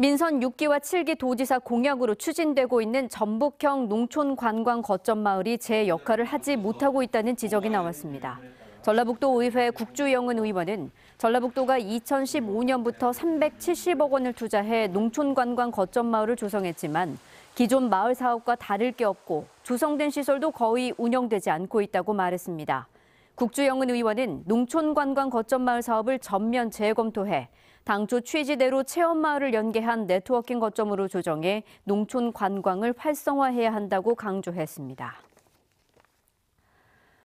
민선 6기와 7기 도지사 공약으로 추진되고 있는 전북형 농촌 관광 거점 마을이 제 역할을 하지 못하고 있다는 지적이 나왔습니다. 전라북도 의회 국주영은 의원은 전라북도가 2015년부터 370억 원을 투자해 농촌 관광 거점 마을을 조성했지만 기존 마을 사업과 다를 게 없고 조성된 시설도 거의 운영되지 않고 있다고 말했습니다. 국주영은 의원은 농촌관광 거점마을 사업을 전면 재검토해 당초 취지대로 체험마을을 연계한 네트워킹 거점으로 조정해 농촌 관광을 활성화해야 한다고 강조했습니다.